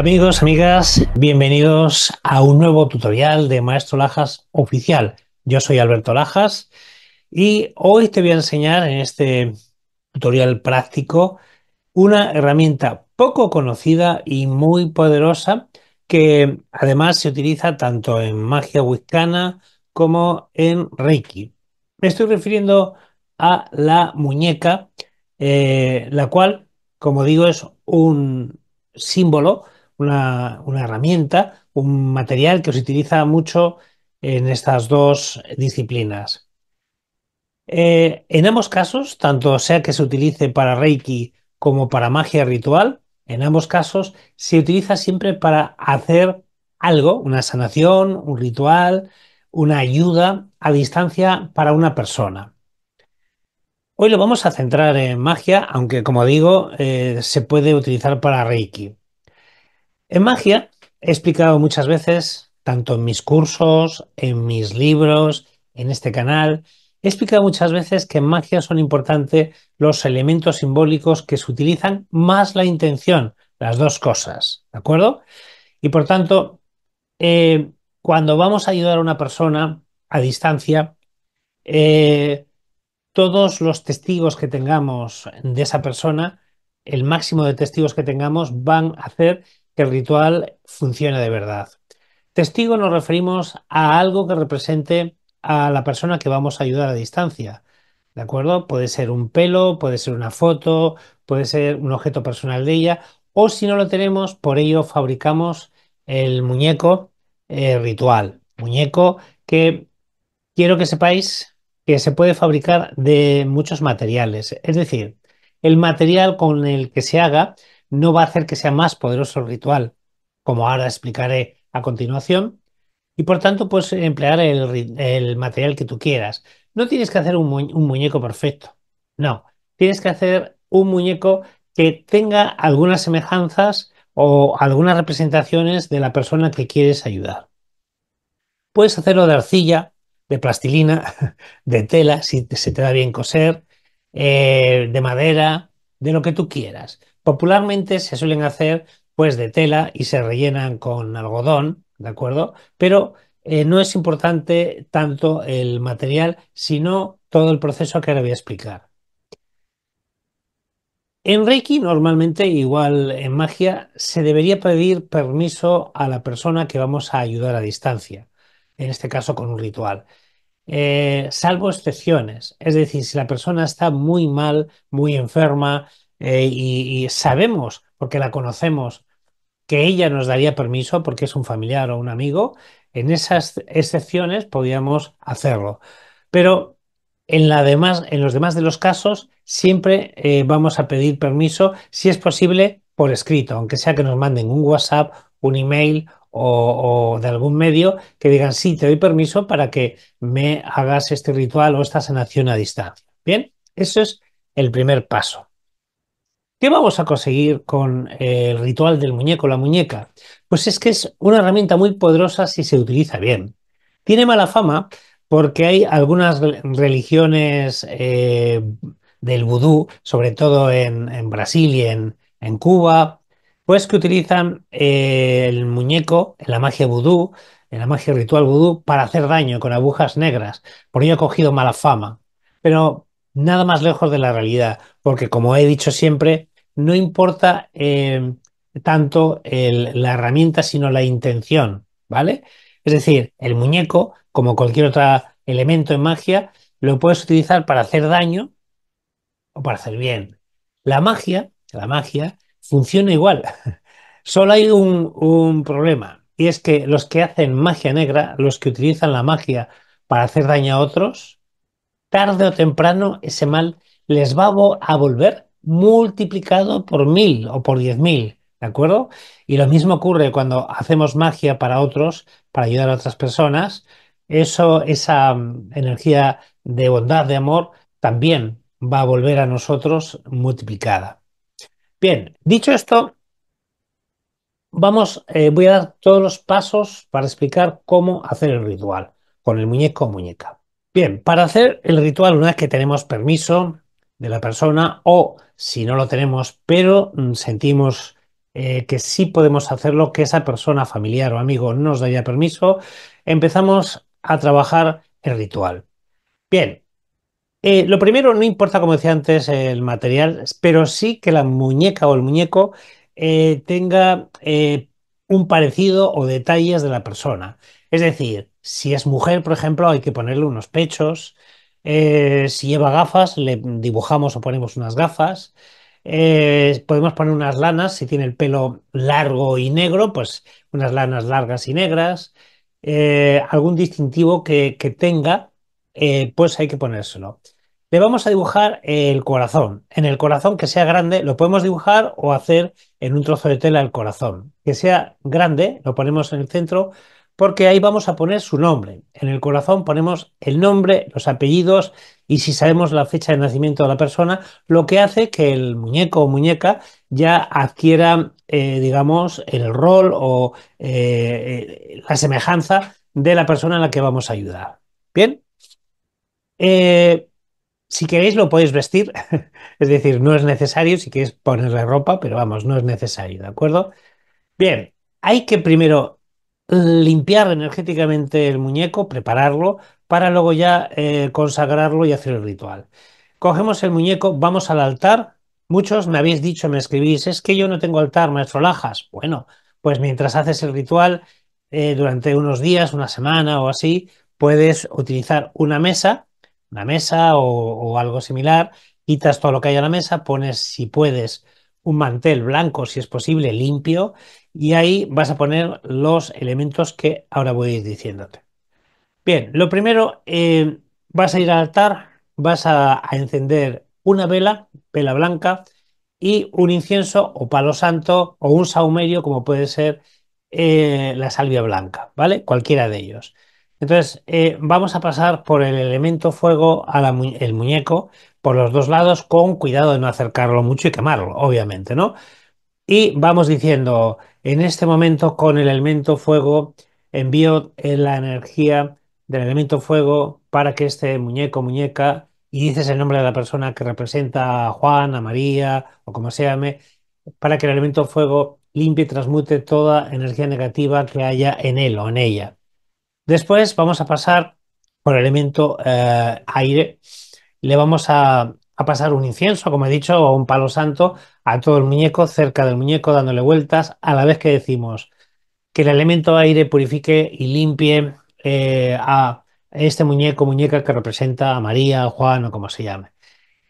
Amigos, amigas, bienvenidos a un nuevo tutorial de Maestro Lajas oficial. Yo soy Alberto Lajas y hoy te voy a enseñar en este tutorial práctico una herramienta poco conocida y muy poderosa que además se utiliza tanto en magia wiccana como en Reiki. Me estoy refiriendo a la muñeca, eh, la cual, como digo, es un símbolo una, herramienta, un material que se utiliza mucho en estas dos disciplinas. Eh, en ambos casos, tanto sea que se utilice para Reiki como para magia ritual, en ambos casos se utiliza siempre para hacer algo, una sanación, un ritual, una ayuda a distancia para una persona. Hoy lo vamos a centrar en magia, aunque como digo, eh, se puede utilizar para Reiki. En magia he explicado muchas veces, tanto en mis cursos, en mis libros, en este canal, he explicado muchas veces que en magia son importantes los elementos simbólicos que se utilizan más la intención, las dos cosas, ¿de acuerdo? Y por tanto, eh, cuando vamos a ayudar a una persona a distancia, eh, todos los testigos que tengamos de esa persona, el máximo de testigos que tengamos, van a hacer el ritual funciona de verdad. Testigo nos referimos a algo que represente a la persona que vamos a ayudar a distancia. ¿De acuerdo? Puede ser un pelo, puede ser una foto, puede ser un objeto personal de ella, o si no lo tenemos, por ello fabricamos el muñeco eh, ritual. Muñeco que quiero que sepáis que se puede fabricar de muchos materiales. Es decir, el material con el que se haga no va a hacer que sea más poderoso el ritual, como ahora explicaré a continuación, y por tanto puedes emplear el, material que tú quieras. No tienes que hacer un, muñeco perfecto, no, tienes que hacer un muñeco que tenga algunas semejanzas o algunas representaciones de la persona que quieres ayudar. Puedes hacerlo de arcilla, de plastilina, de tela, si se te da bien coser, eh, de madera, de lo que tú quieras. Popularmente se suelen hacer pues de tela y se rellenan con algodón, ¿de acuerdo? Pero eh, no es importante tanto el material, sino todo el proceso que ahora voy a explicar. En Reiki, normalmente, igual en magia, se debería pedir permiso a la persona que vamos a ayudar a distancia, en este caso con un ritual. Eh, salvo excepciones, es decir, si la persona está muy mal, muy enferma, eh, y, sabemos, porque la conocemos, que ella nos daría permiso porque es un familiar o un amigo, en esas excepciones podíamos hacerlo. Pero en, la demás, en los demás de los casos siempre eh, vamos a pedir permiso, si es posible, por escrito, aunque sea que nos manden un WhatsApp, un email o, o, de algún medio que digan, sí, te doy permiso para que me hagas este ritual o esta sanación a distancia. Bien, eso es el primer paso. ¿Qué vamos a conseguir con el ritual del muñeco, la muñeca? Pues es que es una herramienta muy poderosa si se utiliza bien. Tiene mala fama porque hay algunas religiones eh, del vudú, sobre todo en, Brasil y en, Cuba, pues que utilizan eh, el muñeco la magia vudú, la magia ritual vudú, para hacer daño con agujas negras. Por ello ha cogido mala fama. Pero nada más lejos de la realidad, porque como he dicho siempre, no importa eh, tanto la herramienta, sino la intención, ¿vale? Es decir, el muñeco, como cualquier otro elemento en magia, lo puedes utilizar para hacer daño o para hacer bien. La magia, la magia, funciona igual. Solo hay un, un problema, y es que los que hacen magia negra, los que utilizan la magia para hacer daño a otros, tarde o temprano ese mal les va a volver multiplicado por mil o por diez mil, ¿de acuerdo? Y lo mismo ocurre cuando hacemos magia para otros, para ayudar a otras personas, eso, esa mm, energía de bondad, de amor, también va a volver a nosotros multiplicada. Bien, dicho esto, vamos, eh, voy a dar todos los pasos para explicar cómo hacer el ritual con el muñeco o muñeca. Bien, para hacer el ritual, una vez que tenemos permiso, de la persona o si no lo tenemos, pero mm, sentimos eh, que sí podemos hacerlo, que esa persona familiar o amigo nos daría permiso, empezamos a trabajar el ritual. Bien, eh, lo primero, no importa, como decía antes, el material, pero sí que la muñeca o el muñeco eh, tenga un parecido o detalles de la persona. Es decir, si es mujer, por ejemplo, hay que ponerle unos pechos, eh, si lleva gafas, le dibujamos o ponemos unas gafas. Eh, podemos poner unas lanas, si tiene el pelo largo y negro, pues unas lanas largas y negras. Eh, algún distintivo que, que tenga, pues hay que ponérselo. Le vamos a dibujar el corazón. En el corazón que sea grande, lo podemos dibujar o hacer en un trozo de tela el corazón. Que sea grande, lo ponemos en el centro, porque ahí vamos a poner su nombre. En el corazón ponemos el nombre, los apellidos y si sabemos la fecha de nacimiento de la persona, lo que hace que el muñeco o muñeca ya adquiera, eh, digamos, el rol o eh, eh, la semejanza de la persona a la que vamos a ayudar. Bien. si queréis lo podéis vestir, es decir, no es necesario, si queréis ponerle ropa, pero vamos, no es necesario, ¿de acuerdo? Bien, hay que primero limpiar energéticamente el muñeco, prepararlo, para luego ya eh, consagrarlo y hacer el ritual. Cogemos el muñeco, vamos al altar. Muchos me habéis dicho, me escribís, es que yo no tengo altar, maestro Lajas. Bueno, pues mientras haces el ritual, eh, durante unos días, una semana o así, puedes utilizar una mesa, una mesa o, o algo similar, quitas todo lo que hay en la mesa, pones, si puedes, un mantel blanco, si es posible, limpio, y ahí vas a poner los elementos que ahora voy a ir diciéndote. Bien, lo primero, eh, vas a ir al altar, vas a, encender una vela, vela blanca, y un incienso o palo santo o un saumerio, como puede ser eh, la salvia blanca, ¿vale? Cualquiera de ellos. Entonces, eh, vamos a pasar por el elemento fuego al el muñeco, por los dos lados, con cuidado de no acercarlo mucho y quemarlo, obviamente, ¿no? Y vamos diciendo, en este momento, con el elemento fuego, envío la energía del elemento fuego para que este muñeco, muñeca, y dices el nombre de la persona que representa a Juan, a María o como se llame, para que el elemento fuego limpie y transmute toda energía negativa que haya en él o en ella. Después vamos a pasar por el elemento eh, aire. Le vamos a a pasar un incienso, como he dicho, o un palo santo a todo el muñeco, cerca del muñeco, dándole vueltas, a la vez que decimos que el elemento aire purifique y limpie eh, a este muñeco, muñeca que representa a María, a Juan o como se llame.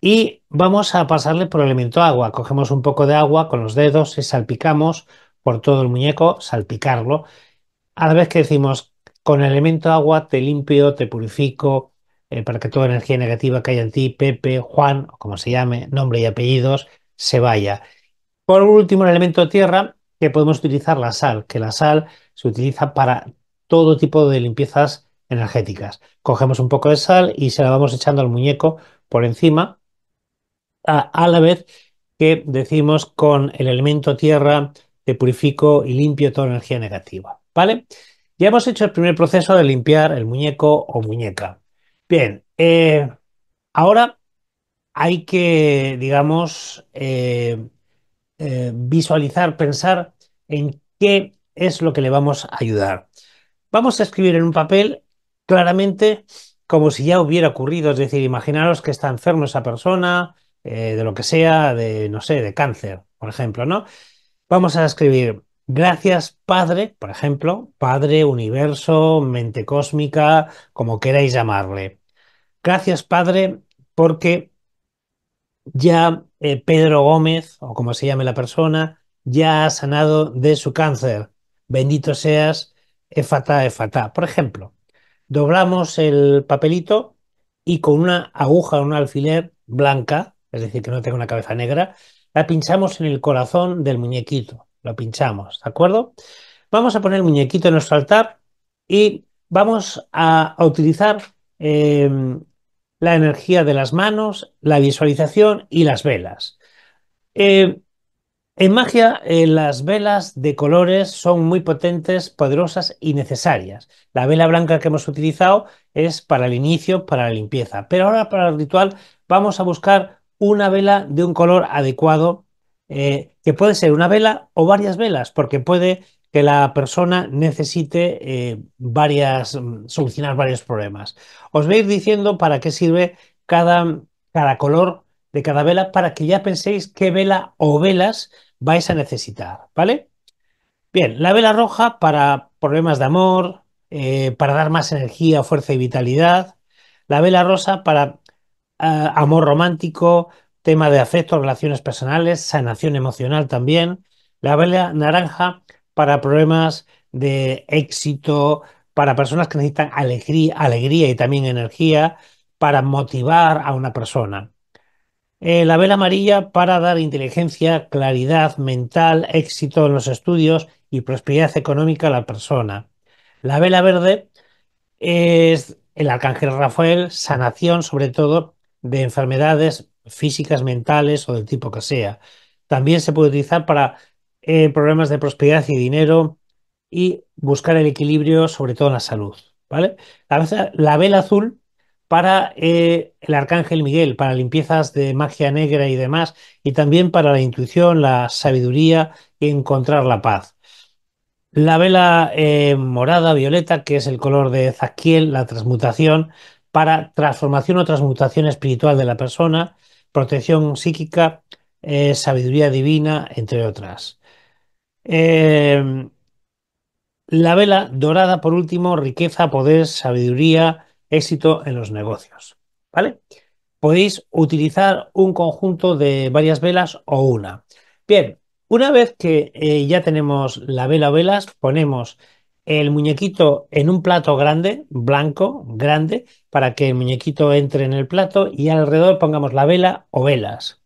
Y vamos a pasarle por el elemento agua. Cogemos un poco de agua con los dedos y salpicamos por todo el muñeco, salpicarlo. A la vez que decimos, con el elemento agua te limpio, te purifico, eh, para que toda energía negativa que haya en ti, Pepe, Juan, o como se llame, nombre y apellidos, se vaya. Por último, el elemento tierra, que podemos utilizar la sal, que la sal se utiliza para todo tipo de limpiezas energéticas. Cogemos un poco de sal y se la vamos echando al muñeco por encima, a, la vez que decimos con el elemento tierra te purifico y limpio toda energía negativa. ¿Vale? Ya hemos hecho el primer proceso de limpiar el muñeco o muñeca. Bien, eh, ahora hay que, digamos, eh, eh, visualizar, pensar en qué es lo que le vamos a ayudar. Vamos a escribir en un papel claramente como si ya hubiera ocurrido, es decir, imaginaros que está enfermo esa persona, de lo que sea, de, no sé, de cáncer, por ejemplo, ¿no? Vamos a escribir, Gracias, Padre, por ejemplo, Padre, Universo, Mente Cósmica, como queráis llamarle. Gracias, Padre, porque ya eh, Pedro Gómez, o como se llame la persona, ya ha sanado de su cáncer. Bendito seas, Efata, Efata. Por ejemplo, doblamos el papelito y con una aguja, un alfiler blanca, es decir, que no tenga una cabeza negra, la pinchamos en el corazón del muñequito. Lo pinchamos, ¿de acuerdo? Vamos a poner el muñequito en nuestro altar y vamos a, utilizar em, la energía de las manos, la visualización y las velas. Em, en magia, eh, las velas de colores son muy potentes, poderosas y necesarias. La vela blanca que hemos utilizado es para el inicio, para la limpieza. Pero ahora para el ritual vamos a buscar una vela de un color adecuado eh, que puede ser una vela o varias velas, porque puede que la persona necesite eh, varias, mm, solucionar varios problemas. Os voy a ir diciendo para qué sirve cada, color de cada vela para que ya penséis qué vela o velas vais a necesitar, ¿vale? Bien, la vela roja para problemas de amor, eh, para dar más energía, fuerza y vitalidad. La vela rosa para amor romántico, tema de afecto, relaciones personales, sanación emocional también, la vela naranja para problemas de éxito, para personas que necesitan alegría, y también energía, para motivar a una persona. Eh, la vela amarilla para dar inteligencia, claridad mental, éxito en los estudios y prosperidad económica a la persona. La vela verde es el arcángel Rafael, sanación sobre todo de enfermedades físicas, mentales o del tipo que sea. También se puede utilizar para eh, problemas de prosperidad y dinero y buscar el equilibrio, sobre todo en la salud. ¿vale? La, vela azul para eh, el arcángel Miguel, para limpiezas de magia negra y demás, y también para la intuición, la sabiduría y encontrar la paz. La vela eh, morada, violeta, que es el color de Zaquiel, la transmutación, para transformación o transmutación espiritual de la persona, protección psíquica, eh, sabiduría divina, entre otras. Em, la vela dorada, por último, riqueza, poder, sabiduría, éxito en los negocios. ¿Vale? Podéis utilizar un conjunto de varias velas o una. Bien, una vez que eh, ya tenemos la vela o velas, ponemos el muñequito en un plato grande, blanco, grande, para que el muñequito entre en el plato y alrededor pongamos la vela o velas.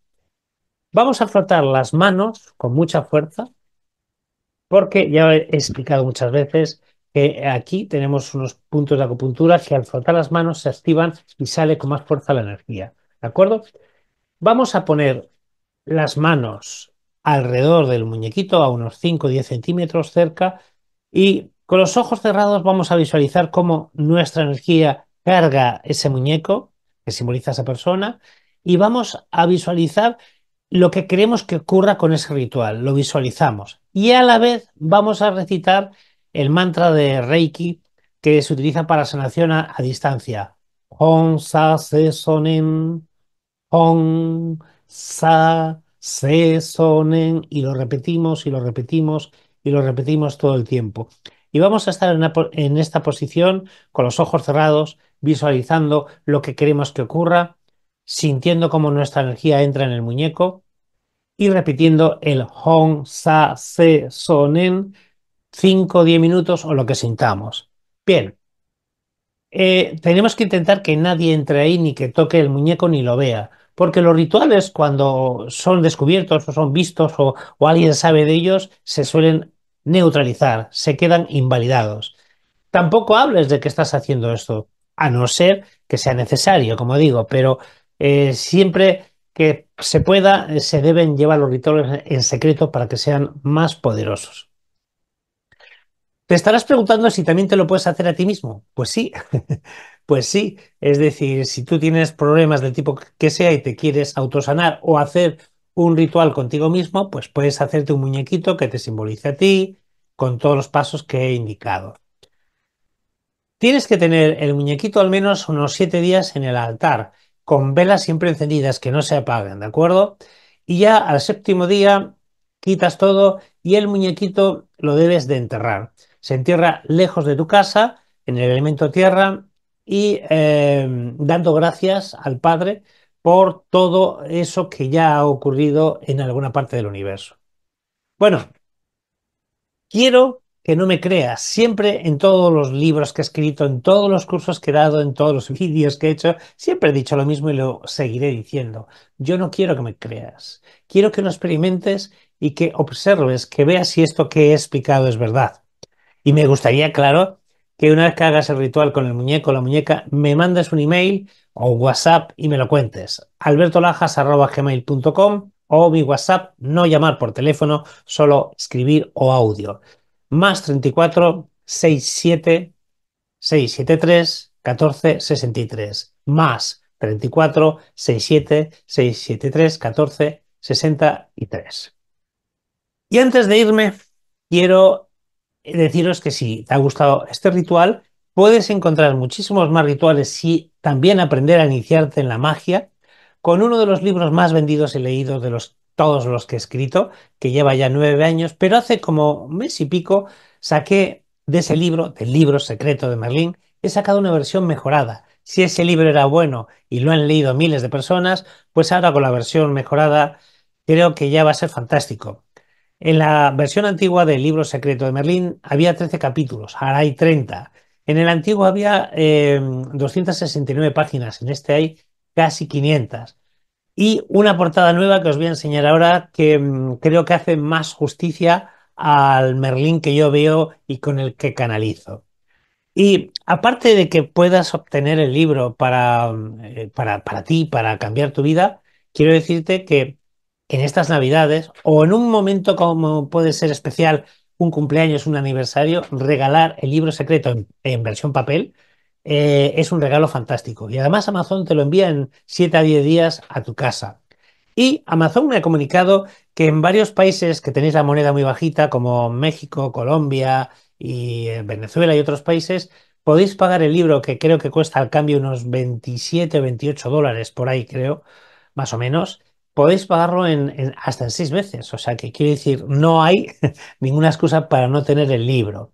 Vamos a frotar las manos con mucha fuerza, porque ya he explicado muchas veces que aquí tenemos unos puntos de acupuntura que al frotar las manos se activan y sale con más fuerza la energía. ¿De acuerdo? Vamos a poner las manos alrededor del muñequito a unos 5 o 10 centímetros cerca y con los ojos cerrados vamos a visualizar cómo nuestra energía carga ese muñeco que simboliza a esa persona y vamos a visualizar lo que queremos que ocurra con ese ritual, lo visualizamos. Y a la vez vamos a recitar el mantra de Reiki que se utiliza para sanación a, distancia. Hon sa se sonen, hon sa se sonen, y lo repetimos y lo repetimos y lo repetimos todo el tiempo y vamos a estar en, esta posición con los ojos cerrados, visualizando lo que queremos que ocurra, sintiendo cómo nuestra energía entra en el muñeco y repitiendo el Hong Sa Se Sonen 5 o 10 minutos o lo que sintamos. Bien, eh, tenemos que intentar que nadie entre ahí ni que toque el muñeco ni lo vea, porque los rituales cuando son descubiertos o son vistos o, o alguien sabe de ellos, se suelen neutralizar, se quedan invalidados. Tampoco hables de que estás haciendo esto, a no ser que sea necesario, como digo, pero eh, siempre que se pueda, eh, se deben llevar los rituales en secreto para que sean más poderosos. Te estarás preguntando si también te lo puedes hacer a ti mismo. Pues sí, pues sí. Es decir, si tú tienes problemas del tipo que sea y te quieres autosanar o hacer un ritual contigo mismo, pues puedes hacerte un muñequito que te simbolice a ti con todos los pasos que he indicado. Tienes que tener el muñequito al menos unos siete días en el altar, con velas siempre encendidas que no se apaguen, ¿de acuerdo? Y ya al séptimo día quitas todo y el muñequito lo debes de enterrar. Se entierra lejos de tu casa, en el elemento tierra, y eh, dando gracias al Padre por todo eso que ya ha ocurrido en alguna parte del universo. Bueno, quiero que no me creas, siempre en todos los libros que he escrito, en todos los cursos que he dado, en todos los vídeos que he hecho, siempre he dicho lo mismo y lo seguiré diciendo. Yo no quiero que me creas, quiero que lo experimentes y que observes, que veas si esto que he explicado es verdad. Y me gustaría, claro, que una vez que hagas el ritual con el muñeco o la muñeca, me mandes un email o WhatsApp y me lo cuentes. albertolajas.gmail.com o mi WhatsApp, no llamar por teléfono, solo escribir o audio. Más 34 67 673 14 63. Más 34 67 673 14 63. Y antes de irme, quiero deciros que si te ha gustado este ritual, puedes encontrar muchísimos más rituales y también aprender a iniciarte en la magia con uno de los libros más vendidos y leídos de los, todos los que he escrito, que lleva ya nueve años, pero hace como mes y pico saqué de ese libro, del libro secreto de Merlín, he sacado una versión mejorada. Si ese libro era bueno y lo han leído miles de personas, pues ahora con la versión mejorada creo que ya va a ser fantástico. En la versión antigua del libro secreto de Merlín había 13 capítulos, ahora hay 30. En el antiguo había 269 em, páginas, en este hay casi 500. Y una portada nueva que os voy a enseñar ahora que em, creo que hace más justicia al Merlín que yo veo y con el que canalizo. Y aparte de que puedas obtener el libro para, em, eh, para, para ti, para cambiar tu vida, quiero decirte que en estas Navidades o en un momento como puede ser especial, un cumpleaños, un aniversario, regalar el libro secreto en, versión papel eh, es un regalo fantástico. Y además Amazon te lo envía en 7 a 10 días a tu casa. Y Amazon me ha comunicado que en varios países que tenéis la moneda muy bajita, como México, Colombia y eh, Venezuela y otros países, podéis pagar el libro que creo que cuesta al cambio unos 27 o 28 dólares por ahí, creo, más o menos podéis pagarlo en, hasta en seis veces. O sea que quiero decir, no hay ninguna excusa para no tener el libro.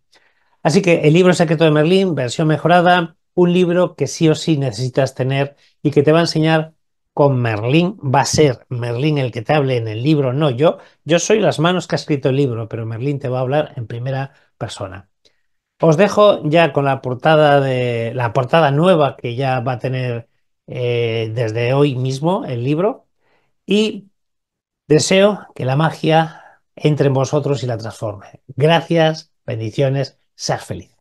Así que el libro Secreto de Merlín, versión mejorada, un libro que sí o sí necesitas tener y que te va a enseñar con Merlín. Va a ser Merlín el que te hable en el libro, no yo. Yo soy las manos que ha escrito el libro, pero Merlín te va a hablar en primera persona. Os dejo ya con la portada de la portada nueva que ya va a tener eh, desde hoy mismo el libro y deseo que la magia entre en vosotros y la transforme. Gracias, bendiciones, seas feliz.